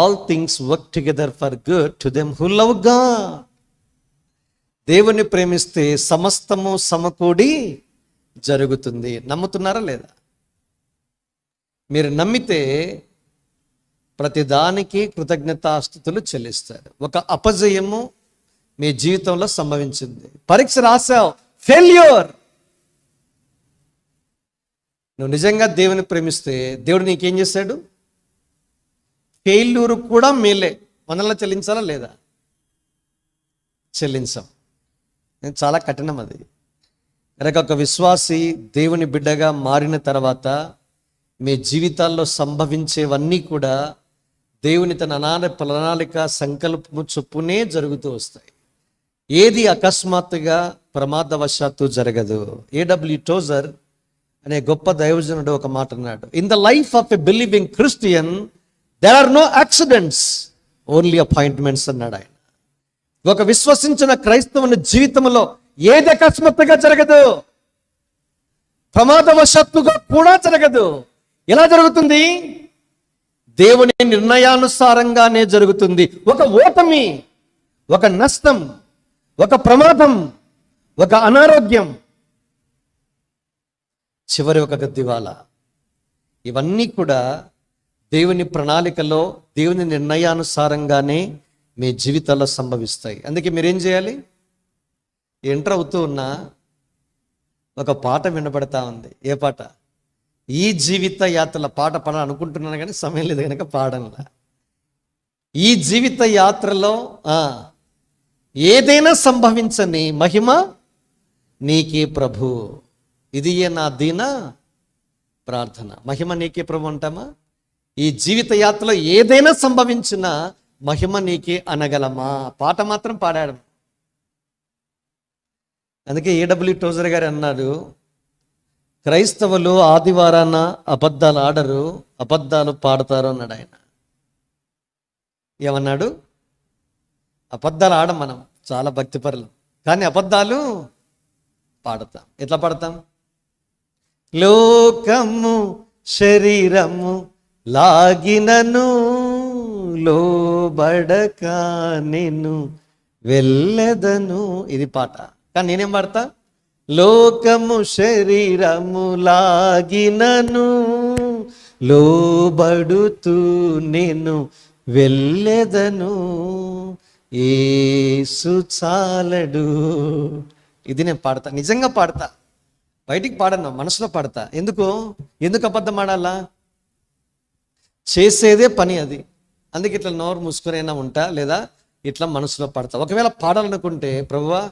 all things work together for good to them who love గా దేవుని ప్రేమిస్తే సమస్తము సమకూడి జరుగుతుంది నమ్ముతున్నారా లేదా మీరు నమ్మితే ప్రతిదానికి కృతజ్ఞతాస్థుతులు చెల్లిస్తారు ఒక అపజయము మీ జీవితంలో సంభవించింది పరీక్ష రాసావు ఫెయిల్యూర్ నువ్వు నిజంగా దేవుని ప్రేమిస్తే దేవుడు నీకేం చేశాడు ఫెయిల్యూర్ కూడా మేలే మనల్ని చెల్లించాలా లేదా చెల్లించాం చాలా కఠినం అది కనుక ఒక విశ్వాసి దేవుని బిడ్డగా మారిన తర్వాత మీ జీవితాల్లో సంభవించేవన్నీ కూడా దేవుని తన అనాన ప్రణాళిక సంకల్పము చొప్పునే జరుగుతూ వస్తాయి ఏది అకస్మాత్తుగా ప్రమాదవశాత్తు జరగదు ఏడబ్ల్యూ టోజర్ అనే గొప్ప దైవజనుడు ఒక మాట అన్నాడు in the life of a believing Christian there are no accidents only appointments అన్నాడు ఆయన ఒక విశ్వసించిన క్రైస్తవుని జీవితంలో ఏది అకస్మాత్తుగా జరగదు ప్రమాదవశత్తుగా కూడా జరగదు ఎలా జరుగుతుంది దేవుని నిర్ణయానుసారంగానే జరుగుతుంది ఒక ఓటమి ఒక నష్టం ఒక ప్రమాదం ఒక అనారోగ్యం చివరి ఒక గద్దివాల ఇవన్నీ కూడా దేవుని ప్రణాళికలో దేవుని నిర్ణయానుసారంగానే మీ జీవితాల్లో సంభవిస్తాయి అందుకే మీరేం చేయాలి ఎంటర్ అవుతూ ఉన్న ఒక పాట వినబడతా ఉంది ఏ పాట ఈ జీవిత యాత్రల పాట పాడ అనుకుంటున్నాను కానీ సమయం లేదు కనుక పాడనులా ఈ జీవిత యాత్రలో ఏదైనా సంభవించని మహిమ నీకే ప్రభు ఇది ఏ నా దీన ప్రార్థన మహిమ నీకే ప్రభు అంటామా ఈ జీవిత యాత్రలో ఏదైనా సంభవించిన మహిమ నీకే అనగలమా పాట మాత్రం పాడాడు అందుకే ఏడబ్ల్యూ టోజర్ గారు అన్నాడు క్రైస్తవులు ఆదివారాన అబద్ధాలు ఆడరు అబద్ధాలు పాడతారు అన్నాడు ఆయన ఏమన్నాడు అబద్ధాలు ఆడం మనం చాలా భక్తిపరులు కానీ అబద్ధాలు పాడతాం ఎట్లా పాడతాం లోకము శరీరము లాగినను లోబడక నేను వెళ్ళదను ఇది పాట కానీ నేనేం పాడతా లోకము శరీరము లాగినను లోబడుతూ నేను వెళ్ళెదను ఏసు చాలడు ఇది నేను పాడతా నిజంగా పాడతా బయటికి పాడను మనసులో పాడతా ఎందుకు ఎందుకు అబద్ధం ఆడాలా చేసేదే పని అది అందుకే ఇట్లా నోరు ముసుకునైనా ఉంటా లేదా ఇట్లా మనసులో పడతా ఒకవేళ పాడాలనుకుంటే ప్రభువా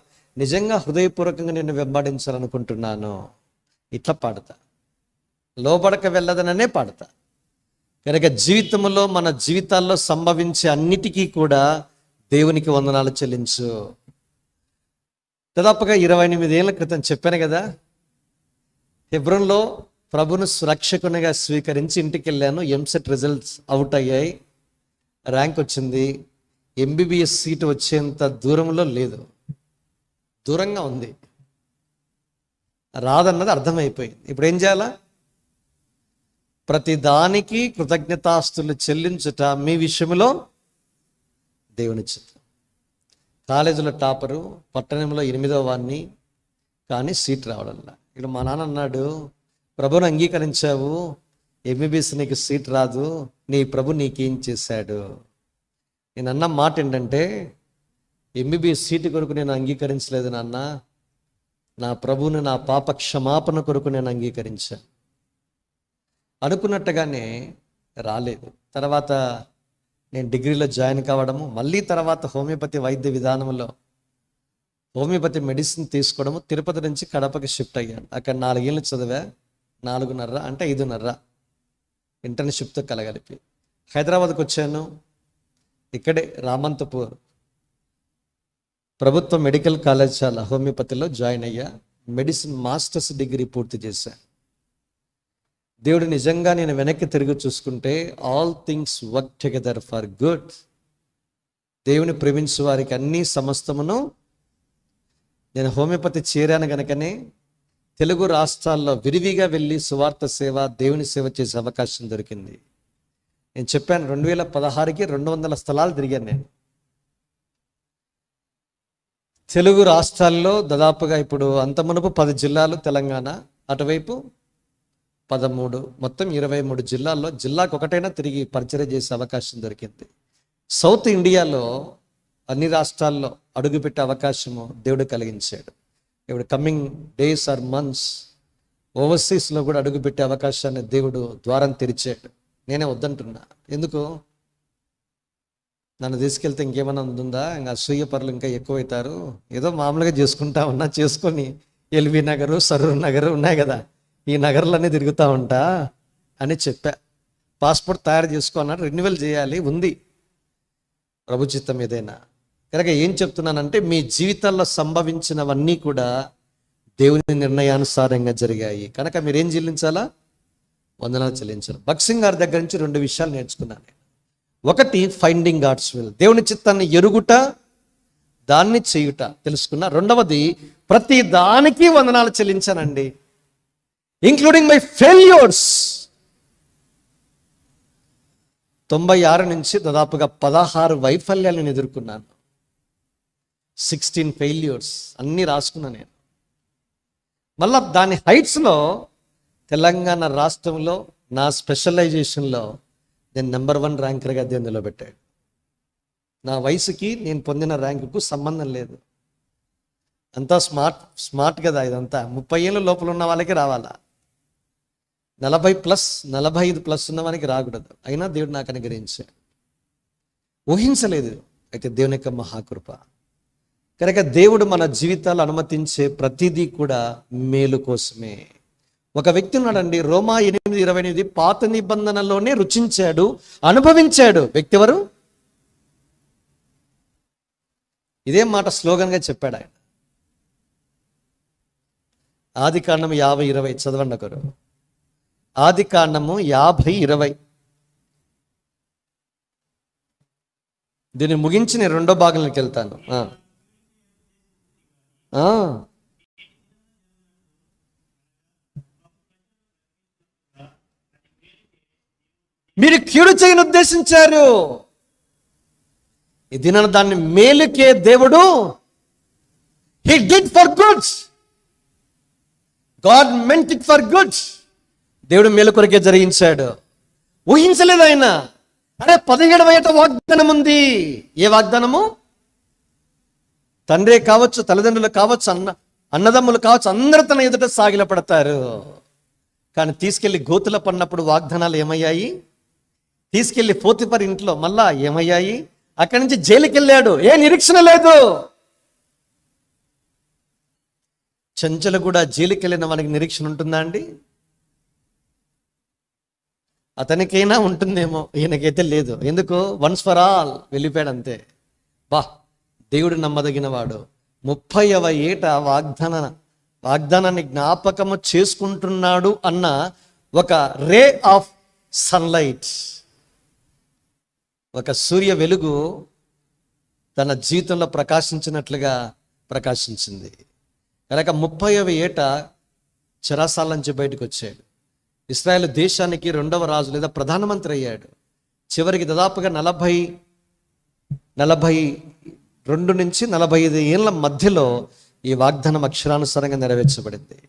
నిజంగా హృదయపూర్వకంగా నిన్ను వెంబడించాలనుకుంటున్నాను ఇట్లా పాడతా లోపడక వెళ్ళదననే పాడతా కనుక జీవితంలో మన జీవితాల్లో సంభవించే అన్నిటికీ కూడా దేవునికి వందనాలు చెల్లించు దాదాపుగా ఇరవై ఎనిమిది ఏళ్ళ క్రితం చెప్పాను కదా హెబ్రోన్లో ప్రభును సురక్షకునిగా స్వీకరించి ఇంటికి వెళ్ళాను ఎంసెట్ రిజల్ట్స్ అవుట్ అయ్యాయి ర్యాంక్ వచ్చింది ఎంబీబీఎస్ సీటు వచ్చేంత దూరంలో లేదు దూరంగా ఉంది రాదన్నది అర్థమైపోయింది ఇప్పుడు ఏం చేయాలా ప్రతి దానికి కృతజ్ఞతాస్తులు చెల్లించుట మీ విషయంలో దేవుని చిత్తం కాలేజీలో టాపరు పట్టణంలో ఎనిమిదో వాడిని కానీ సీట్ రావడంలా ఇక్కడ మా నాన్న అన్నాడు ప్రభుని అంగీకరించావు ఎంబీబీఎస్ నీకు సీట్ రాదు నీ ప్రభు నీకేం చేశాడు నేను అన్న మాట ఏంటంటే ఎంబీబీఎస్ సీటు కొరకు నేను అంగీకరించలేదు నాన్న నా ప్రభుని నా పాప క్షమాపణ కొరకు నేను అంగీకరించాను అనుకున్నట్టుగానే రాలేదు తర్వాత నేను డిగ్రీలో జాయిన్ కావడము మళ్ళీ తర్వాత హోమియోపతి వైద్య విధానంలో హోమియోపతి మెడిసిన్ తీసుకోవడము తిరుపతి నుంచి కడపకి షిఫ్ట్ అయ్యాను అక్కడ నాలుగేళ్ళు చదివా నాలుగున్నర అంటే ఐదున్నర ఇంటర్న్షిప్తో కలగలిపి హైదరాబాద్కి వచ్చాను ఇక్కడే రామంతపూర్ ప్రభుత్వ మెడికల్ కళాశాల హోమియోపతిలో జాయిన్ అయ్యా మెడిసిన్ మాస్టర్స్ డిగ్రీ పూర్తి చేశాను దేవుడు నిజంగా నేను వెనక్కి తిరిగి చూసుకుంటే all things work together for good దేవుని ప్రేమించే వారికి అన్ని సమస్తమును నేను హోమియోపతి చేరాను కనుకనే తెలుగు రాష్ట్రాల్లో విరివిగా వెళ్ళి సువార్త సేవ దేవుని సేవ చేసే అవకాశం దొరికింది నేను చెప్పాను రెండు వేల పదహారుకి రెండు వందల స్థలాలు తిరిగాను నేను తెలుగు రాష్ట్రాల్లో దాదాపుగా ఇప్పుడు అంత మునుపు పది జిల్లాలు తెలంగాణ అటువైపు పదమూడు మొత్తం ఇరవై మూడు జిల్లాల్లో జిల్లాకు ఒకటైనా తిరిగి పరిచయం చేసే అవకాశం దొరికింది సౌత్ ఇండియాలో అన్ని రాష్ట్రాల్లో అడుగుపెట్టే అవకాశము దేవుడు కలిగించాడు ఇప్పుడు కమ్మింగ్ డేస్ ఆర్ మంత్స్ ఓవర్సీస్లో కూడా అడుగుపెట్టే అవకాశాన్ని దేవుడు ద్వారం తెరిచాడు నేనే వద్దంటున్నా ఎందుకు నన్ను తీసుకెళ్తే ఇంకేమైనా ఉందా ఇంకా అసూయ పనులు ఇంకా ఎక్కువవుతారు ఏదో మామూలుగా చేసుకుంటా ఉన్నా చేసుకొని ఎల్వి నగరు సరూర్ నగరు ఉన్నాయి కదా ఈ నగర్లన్నీ తిరుగుతూ ఉంటా అని చెప్పా పాస్పోర్ట్ తయారు చేసుకో అన్నాడు రెన్యువల్ చేయాలి ఉంది ప్రభుచిత్తం ఏదైనా కనుక ఏం చెప్తున్నానంటే మీ జీవితాల్లో సంభవించినవన్నీ కూడా దేవుని నిర్ణయానుసారంగా జరిగాయి కనుక మీరేం చెల్లించాలా వందనాలు చెల్లించాలి భక్సింగ్ గారి దగ్గర నుంచి రెండు విషయాలు నేర్చుకున్నాను ఒకటి ఫైండింగ్ గాడ్స్ విల్ దేవుని చిత్తాన్ని ఎరుగుట దాన్ని చేయుట తెలుసుకున్నా రెండవది ప్రతి దానికి వందనాలు చెల్లించానండి ఇంక్లూడింగ్ మై ఫెయిల్యూర్స్ తొంభై ఆరు నుంచి దాదాపుగా పదహారు వైఫల్యాలను ఎదుర్కొన్నాను సిక్స్టీన్ ఫెయిల్యూర్స్ అన్నీ రాసుకున్నా నేను మళ్ళా దాని హైట్స్లో తెలంగాణ రాష్ట్రంలో నా స్పెషలైజేషన్లో నేను నెంబర్ వన్ ర్యాంకర్గా అదే నిలబెట్టాడు నా వయసుకి నేను పొందిన ర్యాంకుకు సంబంధం లేదు అంతా స్మార్ట్ స్మార్ట్ కదా ఇదంతా ముప్పై ఏళ్ళ లోపల ఉన్న వాళ్ళకి రావాలా నలభై ప్లస్ నలభై ఐదు ప్లస్ ఉన్న వానికి రాకూడదు అయినా దేవుడు నాకు అనుగ్రహించాడు ఊహించలేదు అయితే దేవుని యొక్క మహాకృప కనుక దేవుడు మన జీవితాలు అనుమతించే ప్రతిదీ కూడా మేలు కోసమే ఒక వ్యక్తి ఉన్నాడండి రోమా ఎనిమిది ఇరవై ఎనిమిది పాత నిబంధనలోనే రుచించాడు అనుభవించాడు వ్యక్తి ఎవరు ఇదే మాట స్లోగన్గా చెప్పాడు ఆయన ఆది కాండం యాభై ఇరవై చదవండి ఒకరు ఆది కాండము యాభై ఇరవై దీన్ని ముగించి నేను రెండో భాగంలోకి వెళ్తాను మీరు కీడు చేయని ఉద్దేశించారు ఇది దాన్ని మేలుకే దేవుడు he did for goods God meant it for goods దేవుడు మేలు కొరకే జరిగించాడు ఊహించలేదు ఆయన అరే పదిహేడవ ఏట వాగ్దానం ఉంది ఏ వాగ్దానము తండ్రి కావచ్చు తల్లిదండ్రులు కావచ్చు అన్న అన్నదమ్ములు కావచ్చు అందరూ తన ఎదుట పడతారు కానీ తీసుకెళ్లి గోతుల పడినప్పుడు వాగ్దానాలు ఏమయ్యాయి తీసుకెళ్లి పోతిపరి ఇంట్లో మళ్ళా ఏమయ్యాయి అక్కడి నుంచి జైలుకి వెళ్ళాడు ఏ నిరీక్షణ లేదు చెంచలు కూడా జైలుకి వెళ్ళిన మనకి నిరీక్షణ ఉంటుందా అండి అతనికైనా ఉంటుందేమో ఈయనకైతే లేదు ఎందుకు వన్స్ ఫర్ ఆల్ వెళ్ళిపోయాడు అంతే బా దేవుడు నమ్మదగినవాడు ముప్పైవ ఏట వాగ్దాన వాగ్దానాన్ని జ్ఞాపకము చేసుకుంటున్నాడు అన్న ఒక రే ఆఫ్ సన్లైట్ ఒక సూర్య వెలుగు తన జీవితంలో ప్రకాశించినట్లుగా ప్రకాశించింది కనుక ముప్పైవ ఏట చెరాసాల నుంచి బయటకు వచ్చాడు ఇస్రాయేల్ దేశానికి రెండవ రాజు లేదా ప్రధానమంత్రి అయ్యాడు చివరికి దాదాపుగా నలభై నలభై రెండు నుంచి నలభై ఐదు ఏళ్ళ మధ్యలో ఈ వాగ్దానం అక్షరానుసారంగా నెరవేర్చబడింది